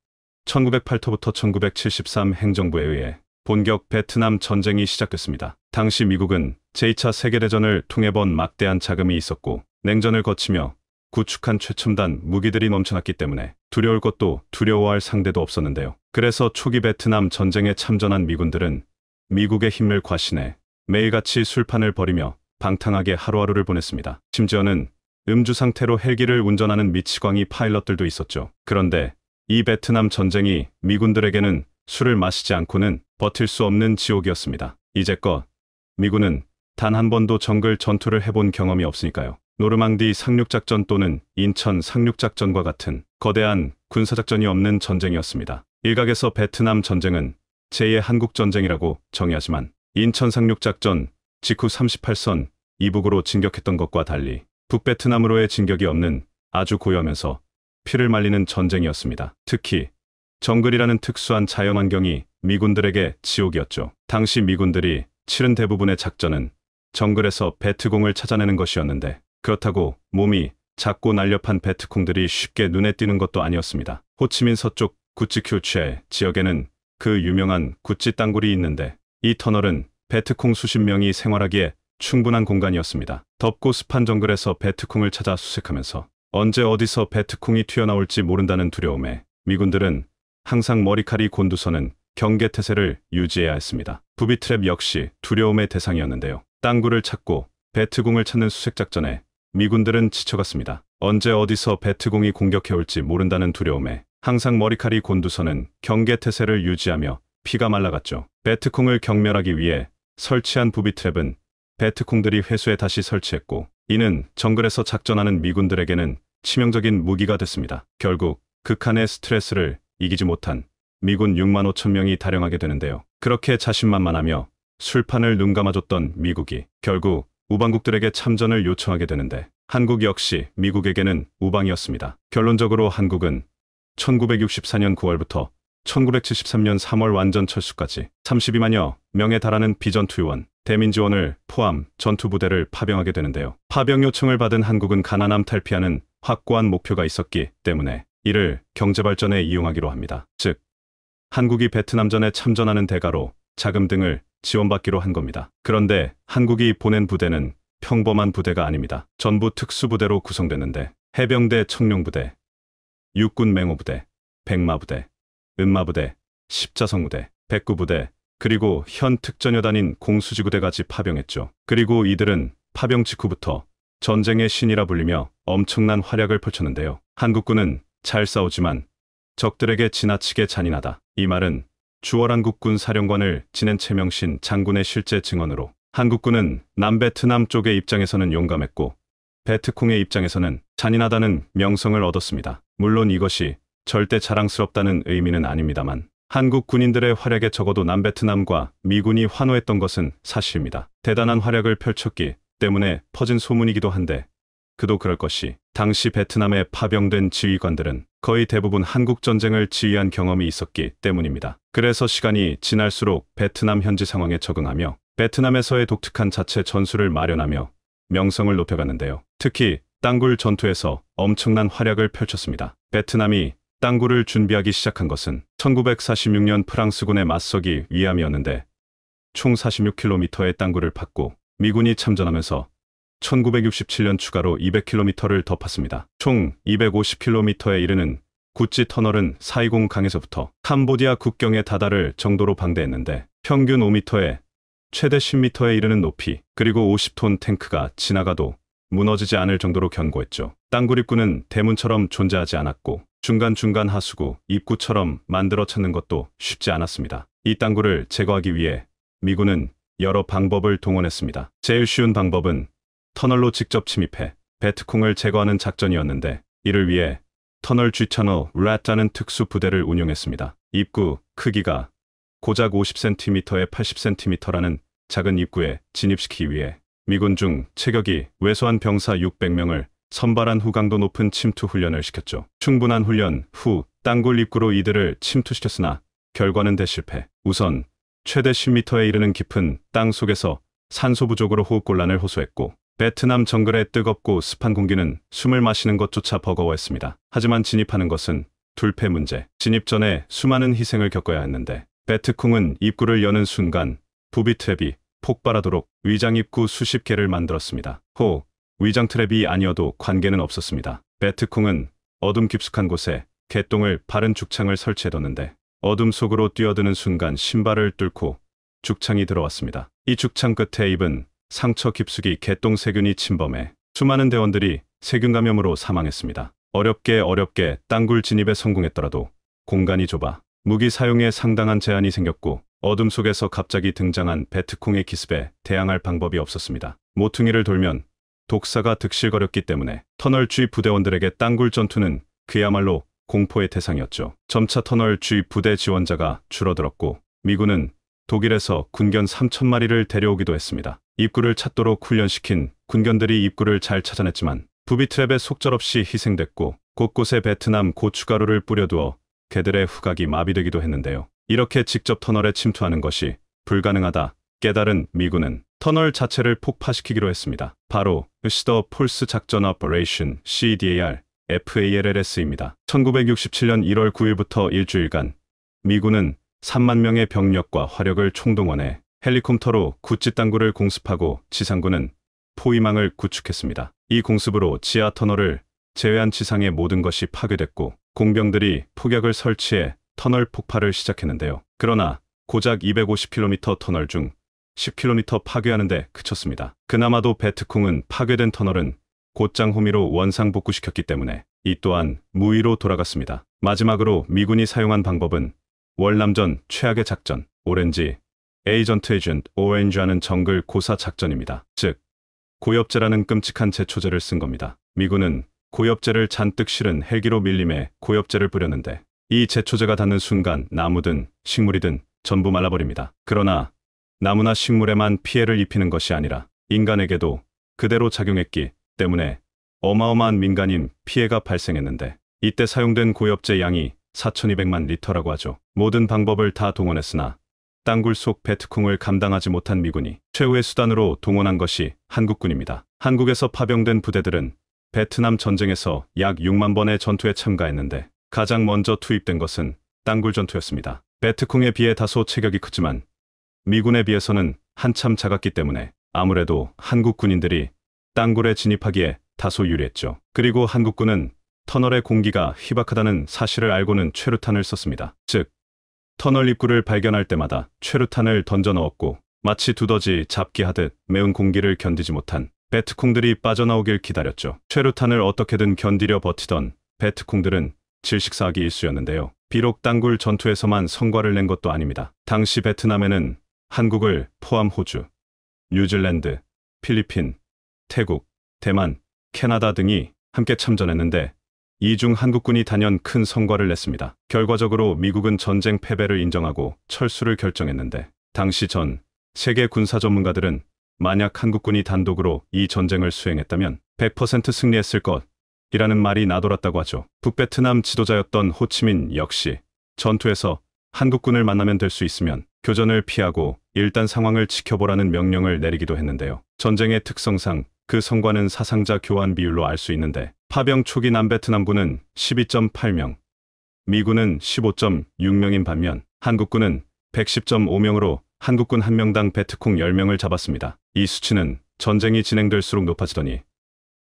1908부터 1973 행정부에 의해 본격 베트남 전쟁이 시작됐습니다. 당시 미국은 제2차 세계대전을 통해 번 막대한 자금이 있었고 냉전을 거치며 구축한 최첨단 무기들이 넘쳐났기 때문에 두려울 것도 두려워할 상대도 없었는데요. 그래서 초기 베트남 전쟁에 참전한 미군들은 미국의 힘을 과신해 매일같이 술판을 벌이며 방탕하게 하루하루를 보냈습니다. 심지어는 음주 상태로 헬기를 운전하는 미치광이 파일럿들도 있었죠. 그런데 이 베트남 전쟁이 미군들에게는 술을 마시지 않고는 버틸 수 없는 지옥이었습니다. 이제껏 미군은 단 한 번도 정글 전투를 해본 경험이 없으니까요. 노르망디 상륙작전 또는 인천 상륙작전과 같은 거대한 군사작전이 없는 전쟁이었습니다. 일각에서 베트남 전쟁은 제2의 한국전쟁이라고 정의하지만 인천 상륙작전 직후 38선 이북으로 진격했던 것과 달리 북베트남으로의 진격이 없는 아주 고요하면서 피를 말리는 전쟁이었습니다. 특히 정글이라는 특수한 자연환경이 미군들에게 지옥이었죠. 당시 미군들이 치른 대부분의 작전은 정글에서 배트공을 찾아내는 것이었는데 그렇다고 몸이 작고 날렵한 배트콩들이 쉽게 눈에 띄는 것도 아니었습니다. 호치민 서쪽 구찌큐체 지역에는 그 유명한 구찌 땅굴이 있는데 이 터널은 베트콩 수십 명이 생활하기에 충분한 공간이었습니다. 덥고 습한 정글에서 베트콩을 찾아 수색하면서 언제 어디서 베트콩이 튀어나올지 모른다는 두려움에 미군들은 항상 머리칼이 곤두서는 경계태세를 유지해야 했습니다. 부비트랩 역시 두려움의 대상이었는데요. 땅굴을 찾고 베트공을 찾는 수색작전에 미군들은 지쳐갔습니다. 언제 어디서 베트공이 공격해올지 모른다는 두려움에 항상 머리칼이 곤두서는 경계태세를 유지하며 피가 말라갔죠. 배트콩을 경멸하기 위해 설치한 부비트랩은 배트콩들이 회수해 다시 설치했고 이는 정글에서 작전하는 미군들에게는 치명적인 무기가 됐습니다. 결국 극한의 스트레스를 이기지 못한 미군 6만 5천 명이 다량하게 되는데요. 그렇게 자신만만하며 술판을 눈감아줬던 미국이 결국 우방국들에게 참전을 요청하게 되는데 한국 역시 미국에게는 우방이었습니다. 결론적으로 한국은 1964년 9월부터 1973년 3월 완전 철수까지 32만여 명에 달하는 비전투요원, 대민지원을 포함 전투부대를 파병하게 되는데요. 파병 요청을 받은 한국은 가난함 탈피하는 확고한 목표가 있었기 때문에 이를 경제발전에 이용하기로 합니다. 즉, 한국이 베트남전에 참전하는 대가로 자금 등을 지원받기로 한 겁니다. 그런데 한국이 보낸 부대는 평범한 부대가 아닙니다. 전부 특수부대로 구성됐는데 해병대 청룡부대, 육군 맹호부대, 백마부대, 음마부대십자성부대 백구부대, 그리고 현 특전여단인 공수지구대까지 파병했죠. 그리고 이들은 파병 직후부터 전쟁의 신이라 불리며 엄청난 활약을 펼쳤는데요. 한국군은 잘 싸우지만 적들에게 지나치게 잔인하다. 이 말은 주월한국군 사령관을 지낸 최명신 장군의 실제 증언으로 한국군은 남베트남 쪽의 입장에서는 용감했고 베트콩의 입장에서는 잔인하다는 명성을 얻었습니다. 물론 이것이 절대 자랑스럽다는 의미는 아닙니다만 한국 군인들의 활약에 적어도 남베트남과 미군이 환호했던 것은 사실입니다. 대단한 활약을 펼쳤기 때문에 퍼진 소문이기도 한데 그도 그럴 것이 당시 베트남에 파병된 지휘관들은 거의 대부분 한국전쟁을 지휘한 경험이 있었기 때문입니다. 그래서 시간이 지날수록 베트남 현지 상황에 적응하며 베트남에서의 독특한 자체 전술을 마련하며 명성을 높여갔는데요. 특히 땅굴 전투에서 엄청난 활약을 펼쳤습니다. 베트남이 땅굴을 준비하기 시작한 것은 1946년 프랑스군에 맞서기 위함이었는데 총 46km의 땅굴을 팠고 미군이 참전하면서 1967년 추가로 200km를 덮었습니다총 250km에 이르는 구찌 터널은 420 강에서부터 캄보디아 국경에 다다를 정도로 방대했는데 평균 5m에 최대 10m에 이르는 높이 그리고 50톤 탱크가 지나가도 무너지지 않을 정도로 견고했죠. 땅굴 입구는 대문처럼 존재하지 않았고 중간중간 하수구, 입구처럼 만들어 찾는 것도 쉽지 않았습니다. 이 땅굴을 제거하기 위해 미군은 여러 방법을 동원했습니다. 제일 쉬운 방법은 터널로 직접 침입해 베트콩을 제거하는 작전이었는데 이를 위해 터널 G터널 랏라는 특수 부대를 운용했습니다. 입구 크기가 고작 50cm에 80cm라는 작은 입구에 진입시키기 위해 미군 중 체격이 왜소한 병사 600명을 선발한 후 강도 높은 침투 훈련을 시켰죠. 충분한 훈련 후 땅굴 입구로 이들을 침투시켰으나 결과는 대실패. 우선 최대 10m에 이르는 깊은 땅 속에서 산소 부족으로 호흡 곤란을 호소했고 베트남 정글의 뜨겁고 습한 공기는 숨을 마시는 것조차 버거워했습니다. 하지만 진입하는 것은 둘패 문제. 진입 전에 수많은 희생을 겪어야 했는데 베트콩은 입구를 여는 순간 부비트랩이 폭발하도록 위장 입구 수십 개를 만들었습니다. 호, 위장 트랩이 아니어도 관계는 없었습니다. 배트콩은 어둠 깊숙한 곳에 개똥을 바른 죽창을 설치해뒀는데 어둠 속으로 뛰어드는 순간 신발을 뚫고 죽창이 들어왔습니다. 이 죽창 끝에 입은 상처 깊숙이 개똥 세균이 침범해 수많은 대원들이 세균 감염으로 사망했습니다. 어렵게 어렵게 땅굴 진입에 성공했더라도 공간이 좁아 무기 사용에 상당한 제한이 생겼고 어둠 속에서 갑자기 등장한 배트콩의 기습에 대항할 방법이 없었습니다. 모퉁이를 돌면 독사가 득실거렸기 때문에 터널 주 G 부대원들에게 땅굴 전투는 그야말로 공포의 대상이었죠. 점차 터널 주 G 부대 지원자가 줄어들었고 미군은 독일에서 군견 3천마리를 데려오기도 했습니다. 입구를 찾도록 훈련시킨 군견들이 입구를 잘 찾아냈지만 부비트랩에 속절없이 희생됐고 곳곳에 베트남 고춧가루를 뿌려두어 개들의 후각이 마비되기도 했는데요. 이렇게 직접 터널에 침투하는 것이 불가능하다 깨달은 미군은 터널 자체를 폭파시키기로 했습니다. 바로 그 시더 폴스 작전 오퍼레이션 CDAR FALLS입니다. 1967년 1월 9일부터 일주일간 미군은 3만 명의 병력과 화력을 총동원해 헬리콥터로 구찌 땅구를 공습하고 지상군은 포위망을 구축했습니다. 이 공습으로 지하 터널을 제외한 지상의 모든 것이 파괴됐고 공병들이 폭약을 설치해 터널 폭파를 시작했는데요. 그러나 고작 250km 터널 중 10km 파괴하는데 그쳤습니다. 그나마도 베트콩은 파괴된 터널은 곧장 호미로 원상 복구시켰기 때문에 이 또한 무위로 돌아갔습니다. 마지막으로 미군이 사용한 방법은 월남전 최악의 작전, 오렌지, 에이전트 에이전트 오렌지하는 정글 고사 작전입니다. 즉, 고엽제라는 끔찍한 제초제를 쓴 겁니다. 미군은 고엽제를 잔뜩 실은 헬기로 밀림에 고엽제를 뿌렸는데 이 제초제가 닿는 순간 나무든 식물이든 전부 말라버립니다. 그러나 나무나 식물에만 피해를 입히는 것이 아니라 인간에게도 그대로 작용했기 때문에 어마어마한 민간인 피해가 발생했는데 이때 사용된 고엽제 양이 4,200만 리터라고 하죠. 모든 방법을 다 동원했으나 땅굴 속 베트콩을 감당하지 못한 미군이 최후의 수단으로 동원한 것이 한국군입니다. 한국에서 파병된 부대들은 베트남 전쟁에서 약 6만 번의 전투에 참가했는데 가장 먼저 투입된 것은 땅굴 전투였습니다. 베트콩에 비해 다소 체격이 크지만 미군에 비해서는 한참 작았기 때문에 아무래도 한국 군인들이 땅굴에 진입하기에 다소 유리했죠. 그리고 한국군은 터널의 공기가 희박하다는 사실을 알고는 최루탄을 썼습니다. 즉, 터널 입구를 발견할 때마다 최루탄을 던져 넣었고 마치 두더지 잡기 하듯 매운 공기를 견디지 못한 베트콩들이 빠져나오길 기다렸죠. 최루탄을 어떻게든 견디려 버티던 베트콩들은 질식사하기 일쑤였는데요. 비록 땅굴 전투에서만 성과를 낸 것도 아닙니다. 당시 베트남에는 한국을 포함 호주, 뉴질랜드, 필리핀, 태국, 대만, 캐나다 등이 함께 참전했는데 이 중 한국군이 단연 큰 성과를 냈습니다. 결과적으로 미국은 전쟁 패배를 인정하고 철수를 결정했는데 당시 전 세계 군사 전문가들은 만약 한국군이 단독으로 이 전쟁을 수행했다면 100% 승리했을 것이라는 말이 나돌았다고 하죠. 북베트남 지도자였던 호치민 역시 전투에서 한국군을 만나면 될 수 있으면 교전을 피하고 일단 상황을 지켜보라는 명령을 내리기도 했는데요. 전쟁의 특성상 그 성과는 사상자 교환 비율로 알 수 있는데 파병 초기 남베트남군은 12.8명, 미군은 15.6명인 반면 한국군은 110.5명으로 한국군 한명당 베트콩 10명을 잡았습니다. 이 수치는 전쟁이 진행될수록 높아지더니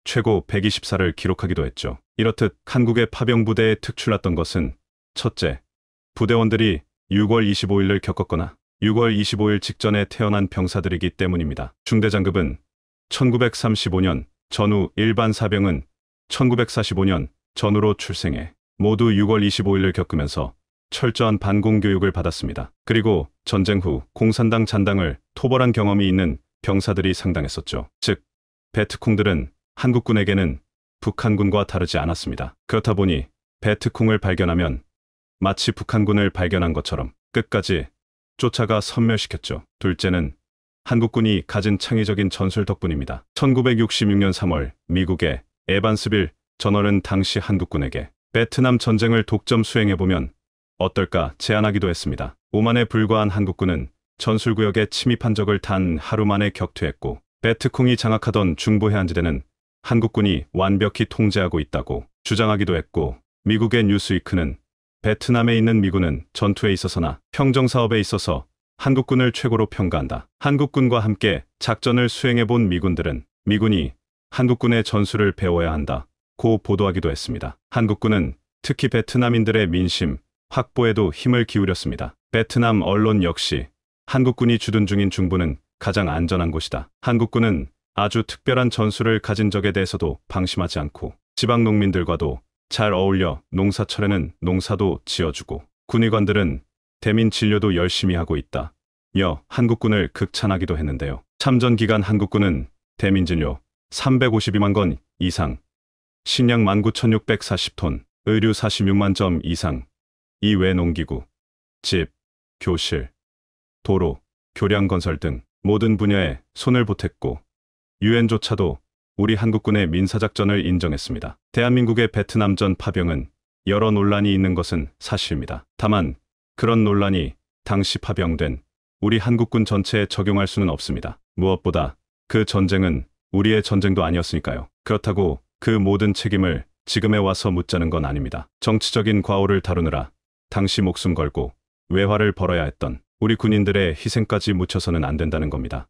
최고 124를 기록하기도 했죠. 이렇듯 한국의 파병부대에 특출났던 것은 첫째, 부대원들이 6월 25일을 겪었거나 6월 25일 직전에 태어난 병사들이기 때문입니다. 중대장급은 1935년 전후 일반 사병은 1945년 전후로 출생해 모두 6월 25일을 겪으면서 철저한 반공교육을 받았습니다. 그리고 전쟁 후 공산당 잔당을 토벌한 경험이 있는 병사들이 상당했었죠. 즉, 베트콩들은 한국군에게는 북한군과 다르지 않았습니다. 그렇다 보니 베트콩을 발견하면 마치 북한군을 발견한 것처럼 끝까지 쫓아가 섬멸시켰죠. 둘째는 한국군이 가진 창의적인 전술 덕분입니다. 1966년 3월 미국의 에반스빌 전월은 당시 한국군에게 베트남 전쟁을 독점 수행해보면 어떨까 제안하기도 했습니다. 오만에 불과한 한국군은 전술구역에 침입한 적을 단 하루 만에 격퇴했고 베트콩이 장악하던 중부해안지대는 한국군이 완벽히 통제하고 있다고 주장하기도 했고 미국의 뉴스위크는 베트남에 있는 미군은 전투에 있어서나 평정사업에 있어서 한국군을 최고로 평가한다. 한국군과 함께 작전을 수행해본 미군들은 미군이 한국군의 전술을 배워야 한다. 고 보도하기도 했습니다. 한국군은 특히 베트남인들의 민심, 확보에도 힘을 기울였습니다. 베트남 언론 역시 한국군이 주둔 중인 중부는 가장 안전한 곳이다. 한국군은 아주 특별한 전술을 가진 적에 대해서도 방심하지 않고 지방 농민들과도 잘 어울려 농사철에는 농사도 지어주고 군의관들은 대민 진료도 열심히 하고 있다. 여 한국군을 극찬하기도 했는데요. 참전 기간 한국군은 대민 진료 352만 건 이상, 식량 19,640톤, 의류 46만 점 이상, 이외 농기구, 집, 교실, 도로, 교량 건설 등 모든 분야에 손을 보탰고 유엔조차도 우리 한국군의 민사작전을 인정했습니다. 대한민국의 베트남전 파병은 여러 논란이 있는 것은 사실입니다. 다만 그런 논란이 당시 파병된 우리 한국군 전체에 적용할 수는 없습니다. 무엇보다 그 전쟁은 우리의 전쟁도 아니었으니까요. 그렇다고 그 모든 책임을 지금에 와서 묻자는 건 아닙니다. 정치적인 과오를 다루느라 당시 목숨 걸고 외화를 벌어야 했던 우리 군인들의 희생까지 묻혀서는 안 된다는 겁니다.